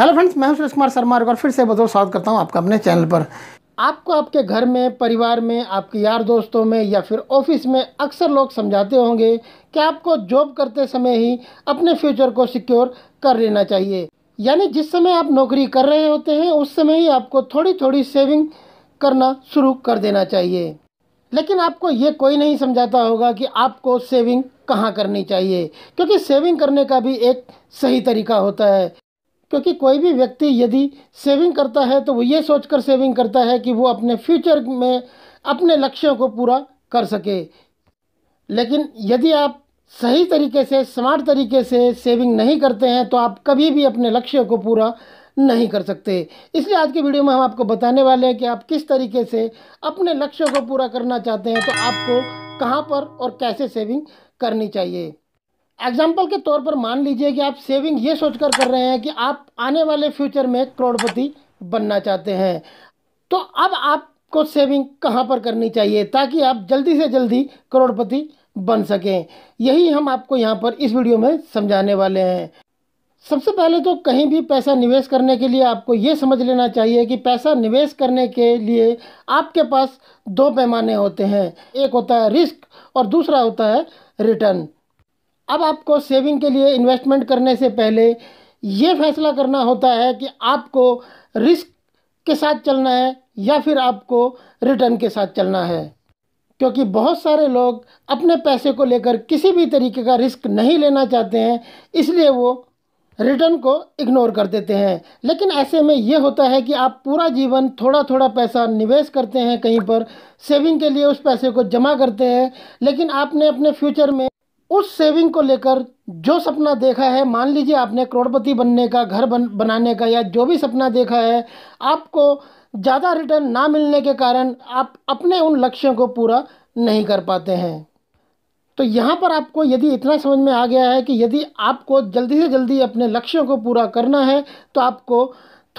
hello friends मैं सुरेश कुमार शर्मा और फिर से बहुत स्वागत करता हूँ आपका अपने चैनल पर आपको आपके घर में परिवार में आपके यार दोस्तों में या फिर ऑफिस में अक्सर लोग समझाते होंगे कि आपको जॉब करते समय ही अपने फ्यूचर को सिक्योर कर लेना चाहिए यानी जिस समय आप नौकरी कर रहे होते हैं उस समय ही आपको थोड़ी थोड़ी सेविंग करना शुरू कर देना चाहिए लेकिन आपको ये कोई नहीं समझाता होगा कि आपको सेविंग कहाँ करनी चाहिए क्योंकि सेविंग करने का भी एक सही तरीका होता है क्योंकि कोई भी व्यक्ति यदि सेविंग करता है तो वो ये सोचकर सेविंग करता है कि वो अपने फ्यूचर में अपने लक्ष्यों को पूरा कर सके लेकिन यदि आप सही तरीके से स्मार्ट तरीके से सेविंग नहीं करते हैं तो आप कभी भी अपने लक्ष्यों को पूरा नहीं कर सकते इसलिए आज के वीडियो में हम आपको बताने वाले हैं कि आप किस तरीके से अपने लक्ष्यों को पूरा करना चाहते हैं तो आपको कहाँ पर और कैसे सेविंग करनी चाहिए एग्जाम्पल के तौर पर मान लीजिए कि आप सेविंग ये सोचकर कर रहे हैं कि आप आने वाले फ्यूचर में करोड़पति बनना चाहते हैं तो अब आपको सेविंग कहाँ पर करनी चाहिए ताकि आप जल्दी से जल्दी करोड़पति बन सकें यही हम आपको यहाँ पर इस वीडियो में समझाने वाले हैं सबसे पहले तो कहीं भी पैसा निवेश करने के लिए आपको ये समझ लेना चाहिए कि पैसा निवेश करने के लिए आपके पास दो पैमाने होते हैं एक होता है रिस्क और दूसरा होता है रिटर्न अब आपको सेविंग के लिए इन्वेस्टमेंट करने से पहले ये फैसला करना होता है कि आपको रिस्क के साथ चलना है या फिर आपको रिटर्न के साथ चलना है क्योंकि बहुत सारे लोग अपने पैसे को लेकर किसी भी तरीके का रिस्क नहीं लेना चाहते हैं इसलिए वो रिटर्न को इग्नोर कर देते हैं लेकिन ऐसे में ये होता है कि आप पूरा जीवन थोड़ा थोड़ा पैसा निवेश करते हैं कहीं पर सेविंग के लिए उस पैसे को जमा करते हैं लेकिन आपने अपने फ्यूचर में उस सेविंग को लेकर जो सपना देखा है मान लीजिए आपने करोड़पति बनने का घर बन बनाने का या जो भी सपना देखा है आपको ज़्यादा रिटर्न ना मिलने के कारण आप अपने उन लक्ष्यों को पूरा नहीं कर पाते हैं तो यहाँ पर आपको यदि इतना समझ में आ गया है कि यदि आपको जल्दी से जल्दी अपने लक्ष्यों को पूरा करना है तो आपको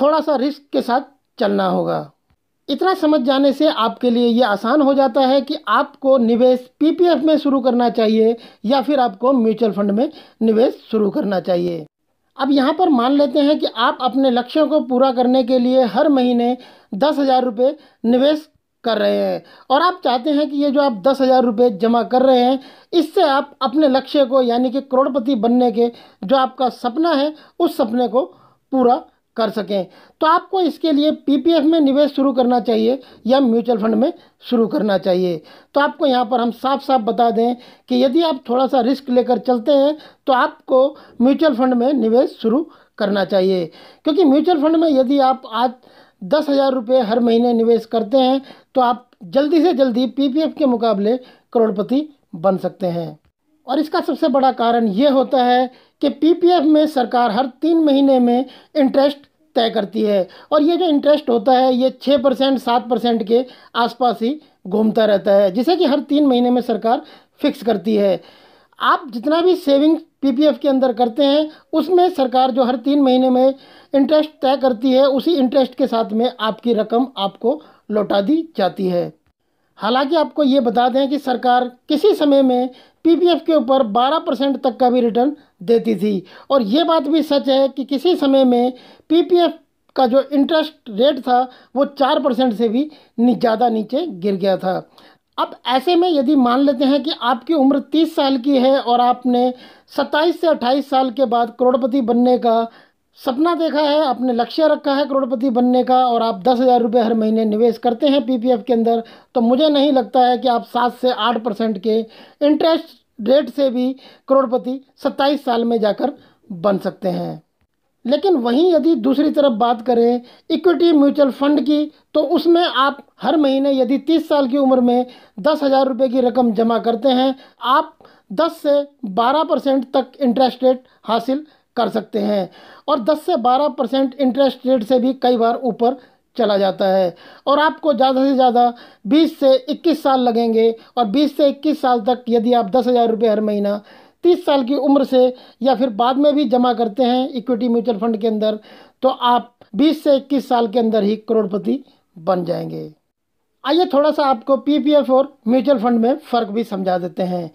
थोड़ा सा रिस्क के साथ चलना होगा इतना समझ जाने से आपके लिए ये आसान हो जाता है कि आपको निवेश पीपीएफ में शुरू करना चाहिए या फिर आपको म्यूचुअल फंड में निवेश शुरू करना चाहिए अब यहाँ पर मान लेते हैं कि आप अपने लक्ष्यों को पूरा करने के लिए हर महीने दस हज़ार रुपये निवेश कर रहे हैं और आप चाहते हैं कि ये जो आप दस हज़ार रुपये जमा कर रहे हैं इससे आप अपने लक्ष्य को यानी कि करोड़पति बनने के जो आपका सपना है उस सपने को पूरा कर सकें तो आपको इसके लिए पीपीएफ में निवेश शुरू करना चाहिए या म्यूचुअल फंड में शुरू करना चाहिए तो आपको यहाँ पर हम साफ साफ बता दें कि यदि आप थोड़ा सा रिस्क लेकर चलते हैं तो आपको म्यूचुअल फंड में निवेश शुरू करना चाहिए क्योंकि म्यूचुअल फंड में यदि आप आज दस हज़ार रुपये हर महीने निवेश करते हैं तो आप जल्दी से जल्दी पीपीएफ के मुकाबले करोड़पति बन सकते हैं और इसका सबसे बड़ा कारण ये होता है कि पीपीएफ में सरकार हर तीन महीने में इंटरेस्ट तय करती है और ये जो इंटरेस्ट होता है ये छः परसेंट सात परसेंट के आसपास ही घूमता रहता है जिसे कि हर तीन महीने में सरकार फिक्स करती है आप जितना भी सेविंग पीपीएफ के अंदर करते हैं उसमें सरकार जो हर तीन महीने में इंटरेस्ट तय करती है उसी इंटरेस्ट के साथ में आपकी रकम आपको लौटा दी जाती है हालांकि आपको ये बता दें कि सरकार किसी समय में पीपीएफ के ऊपर 12 परसेंट तक का भी रिटर्न देती थी और ये बात भी सच है कि किसी समय में पीपीएफ का जो इंटरेस्ट रेट था वो चार परसेंट से भी ज़्यादा नीचे गिर गया था अब ऐसे में यदि मान लेते हैं कि आपकी उम्र तीस साल की है और आपने सत्ताईस से अट्ठाईस साल के बाद करोड़पति बनने का सपना देखा है आपने लक्ष्य रखा है करोड़पति बनने का और आप दस हज़ार रुपये हर महीने निवेश करते हैं पीपीएफ के अंदर तो मुझे नहीं लगता है कि आप सात से आठ परसेंट के इंटरेस्ट रेट से भी करोड़पति सत्ताईस साल में जाकर बन सकते हैं लेकिन वहीं यदि दूसरी तरफ बात करें इक्विटी म्यूचुअल फंड की तो उसमें आप हर महीने यदि तीस साल की उम्र में दस हज़ार रुपये की रकम जमा करते हैं आप दस से बारह परसेंट तक इंटरेस्ट रेट हासिल कर सकते हैं और 10 से 12 परसेंट इंटरेस्ट रेट से भी कई बार ऊपर चला जाता है और आपको ज़्यादा से ज़्यादा 20 से 21 साल लगेंगे और 20 से 21 साल तक यदि आप दस हज़ार रुपये हर महीना 30 साल की उम्र से या फिर बाद में भी जमा करते हैं इक्विटी म्यूचुअल फंड के अंदर तो आप 20 से 21 साल के अंदर ही करोड़पति बन जाएंगे आइए थोड़ा सा आपको पी और म्यूचुअल फंड में फ़र्क भी समझा देते हैं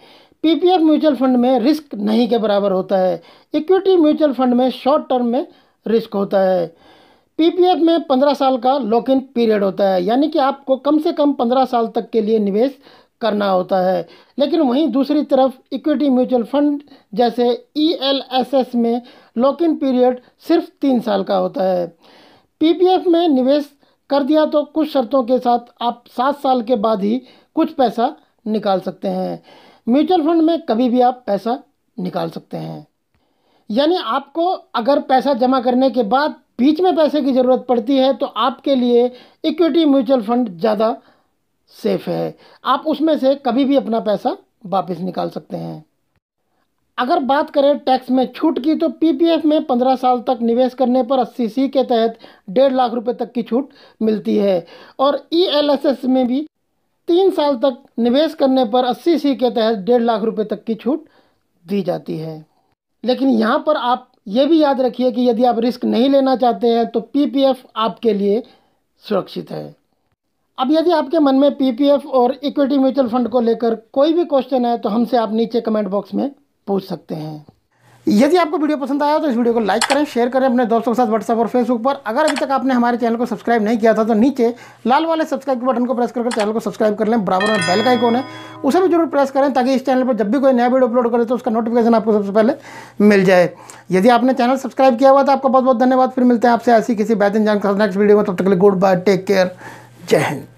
पीपीएफ म्यूचुअल फंड में रिस्क नहीं के बराबर होता है इक्विटी म्यूचुअल फंड में शॉर्ट टर्म में रिस्क होता है पीपीएफ में पंद्रह साल का लॉक इन पीरियड होता है यानी कि आपको कम से कम पंद्रह साल तक के लिए निवेश करना होता है लेकिन वहीं दूसरी तरफ इक्विटी म्यूचुअल फंड जैसे ई e में लॉक इन पीरियड सिर्फ तीन साल का होता है पीपीएफ में निवेश कर दिया तो कुछ शर्तों के साथ आप सात साल के बाद ही कुछ पैसा निकाल सकते हैं म्यूचुअल फंड में कभी भी आप पैसा निकाल सकते हैं यानी आपको अगर पैसा जमा करने के बाद बीच में पैसे की ज़रूरत पड़ती है तो आपके लिए इक्विटी म्यूचुअल फंड ज़्यादा सेफ है आप उसमें से कभी भी अपना पैसा वापस निकाल सकते हैं अगर बात करें टैक्स में छूट की तो पीपीएफ में पंद्रह साल तक निवेश करने पर अस्सी सी के तहत डेढ़ लाख रुपए तक की छूट मिलती है और ई में भी तीन साल तक निवेश करने पर अस्सी सी के तहत डेढ़ लाख रुपए तक की छूट दी जाती है लेकिन यहाँ पर आप ये भी याद रखिए कि यदि आप रिस्क नहीं लेना चाहते हैं तो पी आपके लिए सुरक्षित है अब यदि आपके मन में पी और इक्विटी म्यूचुअल फंड को लेकर कोई भी क्वेश्चन है तो हमसे आप नीचे कमेंट बॉक्स में पूछ सकते हैं यदि आपको वीडियो पसंद आया तो इस वीडियो को लाइक करें शेयर करें अपने दोस्तों के साथ व्हाट्सएप और फेसबुक पर अगर अभी तक आपने हमारे चैनल को सब्सक्राइब नहीं किया था तो नीचे लाल वाले सब्सक्राइब के बटन को प्रेस करके चैनल को सब्सक्राइब कर लें बराबर में बेल का आइकॉन है उसे भी जरूर प्रेस करें ताकि इस चैनल पर जब भी कोई नया वीडियो अपलोड करे तो उसका नोटिफिकेशन आपको सबसे पहले मिल जाए यदि आपने चैनल सब्सक्राइब किया हुआ तो आपका बहुत बहुत धन्यवाद फिर मिलते हैं आपसे ऐसी किसी बेहतर जानकारी नेक्स्ट वीडियो में तब तक के लिए गुड बाय टेक केयर जय हिंद